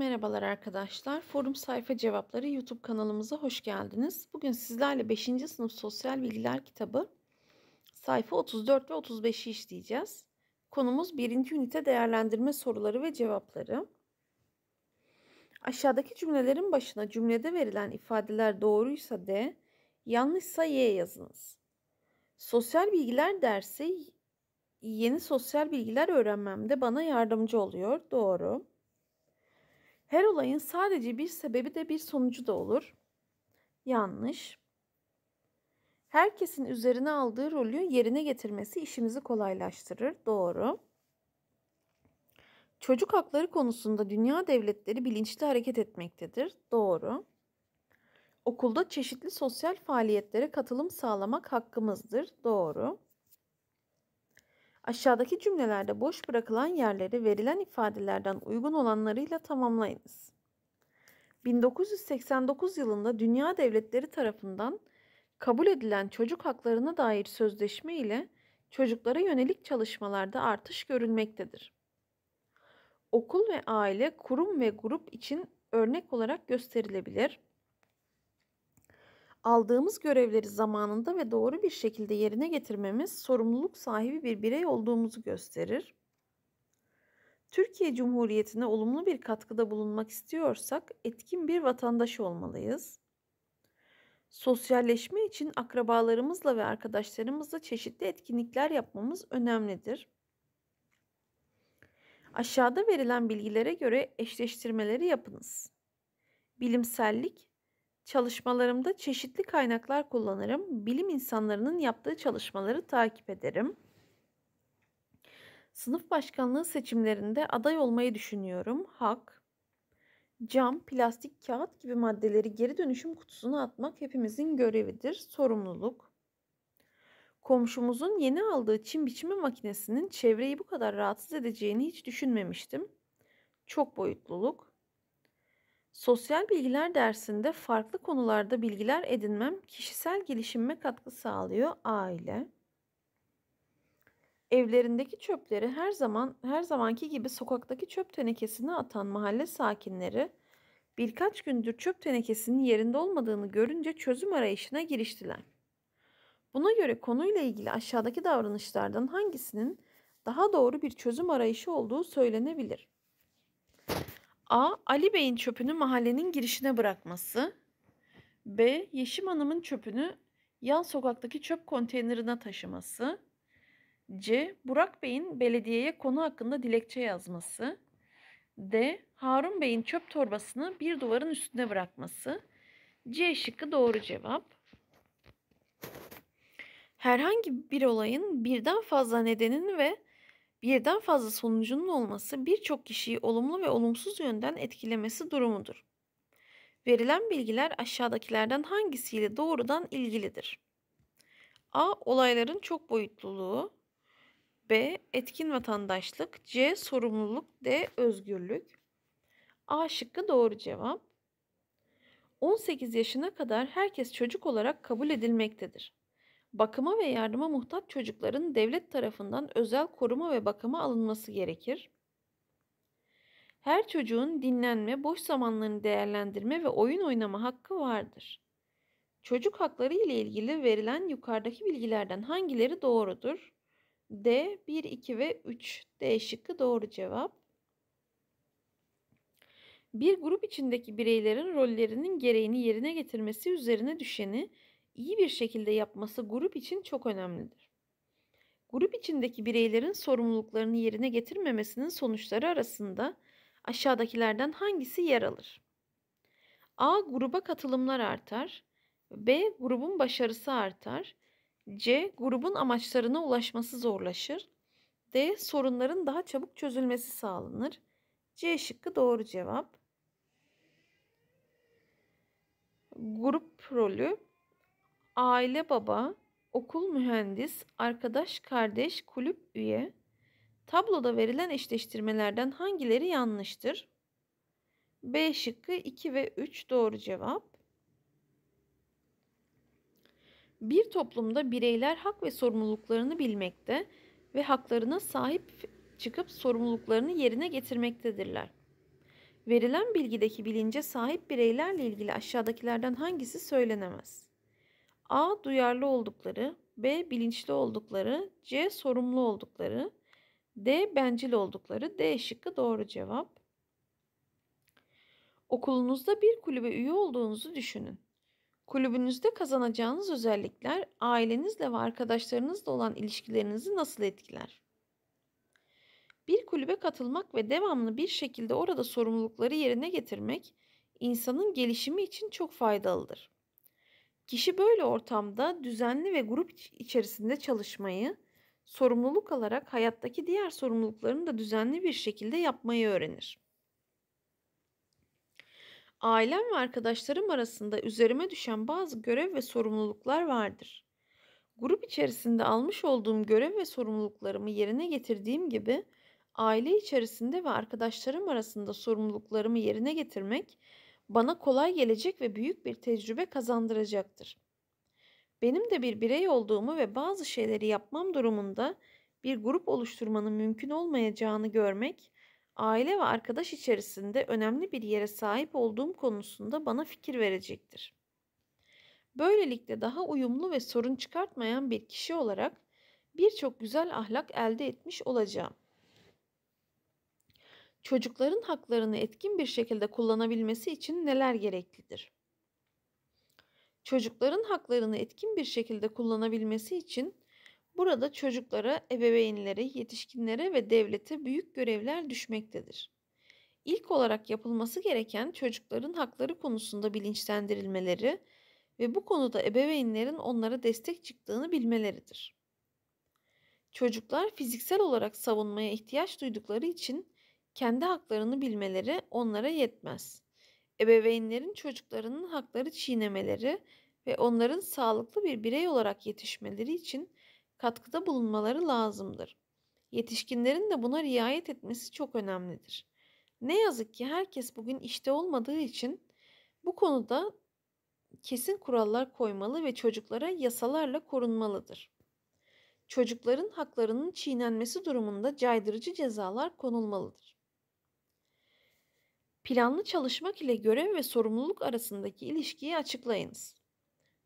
merhabalar arkadaşlar. Forum Sayfa Cevapları YouTube kanalımıza hoş geldiniz. Bugün sizlerle 5. sınıf sosyal bilgiler kitabı sayfa 34 ve 35'i işleyeceğiz. Konumuz 1. ünite değerlendirme soruları ve cevapları. Aşağıdaki cümlelerin başına cümlede verilen ifadeler doğruysa D, yanlışsa Y yazınız. Sosyal bilgiler dersi yeni sosyal bilgiler öğrenmemde bana yardımcı oluyor. Doğru. Her olayın sadece bir sebebi de bir sonucu da olur. Yanlış. Herkesin üzerine aldığı rolü yerine getirmesi işimizi kolaylaştırır. Doğru. Çocuk hakları konusunda dünya devletleri bilinçli hareket etmektedir. Doğru. Okulda çeşitli sosyal faaliyetlere katılım sağlamak hakkımızdır. Doğru. Aşağıdaki cümlelerde boş bırakılan yerleri verilen ifadelerden uygun olanlarıyla tamamlayınız. 1989 yılında dünya devletleri tarafından kabul edilen çocuk haklarına dair sözleşme ile çocuklara yönelik çalışmalarda artış görülmektedir. Okul ve aile, kurum ve grup için örnek olarak gösterilebilir aldığımız görevleri zamanında ve doğru bir şekilde yerine getirmemiz sorumluluk sahibi bir birey olduğumuzu gösterir. Türkiye Cumhuriyeti'ne olumlu bir katkıda bulunmak istiyorsak etkin bir vatandaş olmalıyız. Sosyalleşme için akrabalarımızla ve arkadaşlarımızla çeşitli etkinlikler yapmamız önemlidir. Aşağıda verilen bilgilere göre eşleştirmeleri yapınız. Bilimsellik Çalışmalarımda çeşitli kaynaklar kullanırım. Bilim insanlarının yaptığı çalışmaları takip ederim. Sınıf başkanlığı seçimlerinde aday olmayı düşünüyorum. Hak, cam, plastik, kağıt gibi maddeleri geri dönüşüm kutusuna atmak hepimizin görevidir. Sorumluluk. Komşumuzun yeni aldığı çim biçimi makinesinin çevreyi bu kadar rahatsız edeceğini hiç düşünmemiştim. Çok boyutluluk Sosyal bilgiler dersinde farklı konularda bilgiler edinmem kişisel gelişime katkı sağlıyor aile. Evlerindeki çöpleri her zaman her zamanki gibi sokaktaki çöp tenekesine atan mahalle sakinleri birkaç gündür çöp tenekesinin yerinde olmadığını görünce çözüm arayışına giriştiler. Buna göre konuyla ilgili aşağıdaki davranışlardan hangisinin daha doğru bir çözüm arayışı olduğu söylenebilir. A. Ali Bey'in çöpünü mahallenin girişine bırakması. B. Yeşim Hanım'ın çöpünü yan sokaktaki çöp konteynerine taşıması. C. Burak Bey'in belediyeye konu hakkında dilekçe yazması. D. Harun Bey'in çöp torbasını bir duvarın üstüne bırakması. C şıkkı doğru cevap. Herhangi bir olayın birden fazla nedenin ve birden fazla sonucunun olması birçok kişiyi olumlu ve olumsuz yönden etkilemesi durumudur. Verilen bilgiler aşağıdakilerden hangisiyle doğrudan ilgilidir? A. Olayların çok boyutluluğu B. Etkin vatandaşlık C. Sorumluluk D. Özgürlük A şıkkı doğru cevap. 18 yaşına kadar herkes çocuk olarak kabul edilmektedir bakıma ve yardıma muhtaç çocukların devlet tarafından özel koruma ve bakıma alınması gerekir. Her çocuğun dinlenme, boş zamanlarını değerlendirme ve oyun oynama hakkı vardır. Çocuk hakları ile ilgili verilen yukarıdaki bilgilerden hangileri doğrudur? D, 1, 2 ve 3. D şıkkı doğru cevap. Bir grup içindeki bireylerin rollerinin gereğini yerine getirmesi üzerine düşeni iyi bir şekilde yapması grup için çok önemlidir. Grup içindeki bireylerin sorumluluklarını yerine getirmemesinin sonuçları arasında aşağıdakilerden hangisi yer alır? A. Gruba katılımlar artar. B. Grubun başarısı artar. C. Grubun amaçlarına ulaşması zorlaşır. D. Sorunların daha çabuk çözülmesi sağlanır. C şıkkı doğru cevap. Grup rolü aile baba, okul mühendis, arkadaş kardeş, kulüp üye. Tabloda verilen eşleştirmelerden hangileri yanlıştır? B şıkkı 2 ve 3 doğru cevap. Bir toplumda bireyler hak ve sorumluluklarını bilmekte ve haklarına sahip çıkıp sorumluluklarını yerine getirmektedirler. Verilen bilgideki bilince sahip bireylerle ilgili aşağıdakilerden hangisi söylenemez? A. Duyarlı oldukları, B. Bilinçli oldukları, C. Sorumlu oldukları, D. Bencil oldukları. D şıkkı doğru cevap. Okulunuzda bir kulübe üye olduğunuzu düşünün. Kulübünüzde kazanacağınız özellikler ailenizle ve arkadaşlarınızla olan ilişkilerinizi nasıl etkiler? Bir kulübe katılmak ve devamlı bir şekilde orada sorumlulukları yerine getirmek insanın gelişimi için çok faydalıdır. Kişi böyle ortamda düzenli ve grup içerisinde çalışmayı, sorumluluk alarak hayattaki diğer sorumluluklarını da düzenli bir şekilde yapmayı öğrenir. Ailem ve arkadaşlarım arasında üzerime düşen bazı görev ve sorumluluklar vardır. Grup içerisinde almış olduğum görev ve sorumluluklarımı yerine getirdiğim gibi aile içerisinde ve arkadaşlarım arasında sorumluluklarımı yerine getirmek bana kolay gelecek ve büyük bir tecrübe kazandıracaktır. Benim de bir birey olduğumu ve bazı şeyleri yapmam durumunda bir grup oluşturmanın mümkün olmayacağını görmek, aile ve arkadaş içerisinde önemli bir yere sahip olduğum konusunda bana fikir verecektir. Böylelikle daha uyumlu ve sorun çıkartmayan bir kişi olarak birçok güzel ahlak elde etmiş olacağım çocukların haklarını etkin bir şekilde kullanabilmesi için neler gereklidir? Çocukların haklarını etkin bir şekilde kullanabilmesi için burada çocuklara, ebeveynlere, yetişkinlere ve devlete büyük görevler düşmektedir. İlk olarak yapılması gereken çocukların hakları konusunda bilinçlendirilmeleri ve bu konuda ebeveynlerin onlara destek çıktığını bilmeleridir. Çocuklar fiziksel olarak savunmaya ihtiyaç duydukları için kendi haklarını bilmeleri onlara yetmez. Ebeveynlerin çocuklarının hakları çiğnemeleri ve onların sağlıklı bir birey olarak yetişmeleri için katkıda bulunmaları lazımdır. Yetişkinlerin de buna riayet etmesi çok önemlidir. Ne yazık ki herkes bugün işte olmadığı için bu konuda kesin kurallar koymalı ve çocuklara yasalarla korunmalıdır. Çocukların haklarının çiğnenmesi durumunda caydırıcı cezalar konulmalıdır. Planlı çalışmak ile görev ve sorumluluk arasındaki ilişkiyi açıklayınız.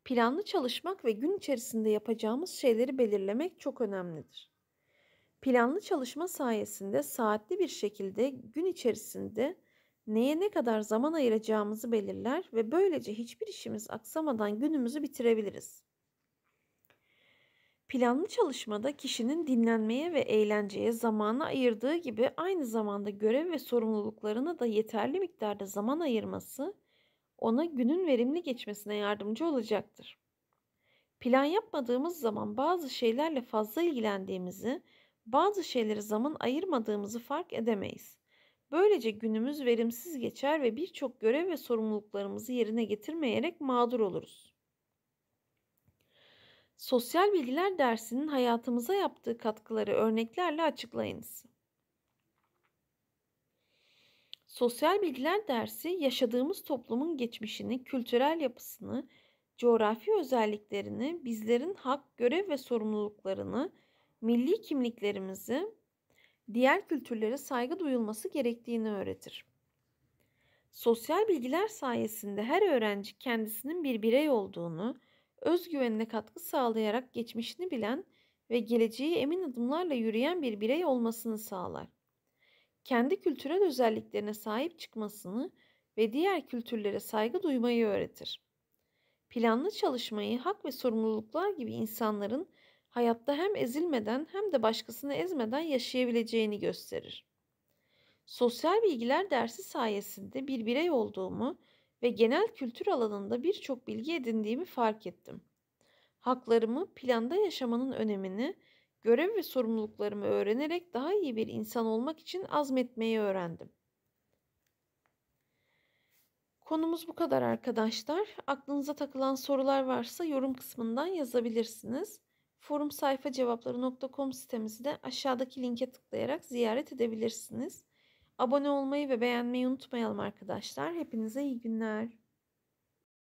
Planlı çalışmak ve gün içerisinde yapacağımız şeyleri belirlemek çok önemlidir. Planlı çalışma sayesinde saatli bir şekilde gün içerisinde neye ne kadar zaman ayıracağımızı belirler ve böylece hiçbir işimiz aksamadan günümüzü bitirebiliriz. Planlı çalışmada kişinin dinlenmeye ve eğlenceye zamanı ayırdığı gibi aynı zamanda görev ve sorumluluklarına da yeterli miktarda zaman ayırması ona günün verimli geçmesine yardımcı olacaktır. Plan yapmadığımız zaman bazı şeylerle fazla ilgilendiğimizi, bazı şeylere zaman ayırmadığımızı fark edemeyiz. Böylece günümüz verimsiz geçer ve birçok görev ve sorumluluklarımızı yerine getirmeyerek mağdur oluruz. Sosyal bilgiler dersinin hayatımıza yaptığı katkıları örneklerle açıklayınız. Sosyal bilgiler dersi yaşadığımız toplumun geçmişini, kültürel yapısını, coğrafi özelliklerini, bizlerin hak, görev ve sorumluluklarını, milli kimliklerimizi, diğer kültürlere saygı duyulması gerektiğini öğretir. Sosyal bilgiler sayesinde her öğrenci kendisinin bir birey olduğunu, özgüvenine katkı sağlayarak geçmişini bilen ve geleceği emin adımlarla yürüyen bir birey olmasını sağlar. Kendi kültürel özelliklerine sahip çıkmasını ve diğer kültürlere saygı duymayı öğretir. Planlı çalışmayı hak ve sorumluluklar gibi insanların hayatta hem ezilmeden hem de başkasını ezmeden yaşayabileceğini gösterir. Sosyal bilgiler dersi sayesinde bir birey olduğumu ve genel kültür alanında birçok bilgi edindiğimi fark ettim. Haklarımı, planda yaşamanın önemini, görev ve sorumluluklarımı öğrenerek daha iyi bir insan olmak için azmetmeyi öğrendim. Konumuz bu kadar arkadaşlar. Aklınıza takılan sorular varsa yorum kısmından yazabilirsiniz. Forum sayfa cevapları.com sitemizi de aşağıdaki linke tıklayarak ziyaret edebilirsiniz. Abone olmayı ve beğenmeyi unutmayalım arkadaşlar. Hepinize iyi günler.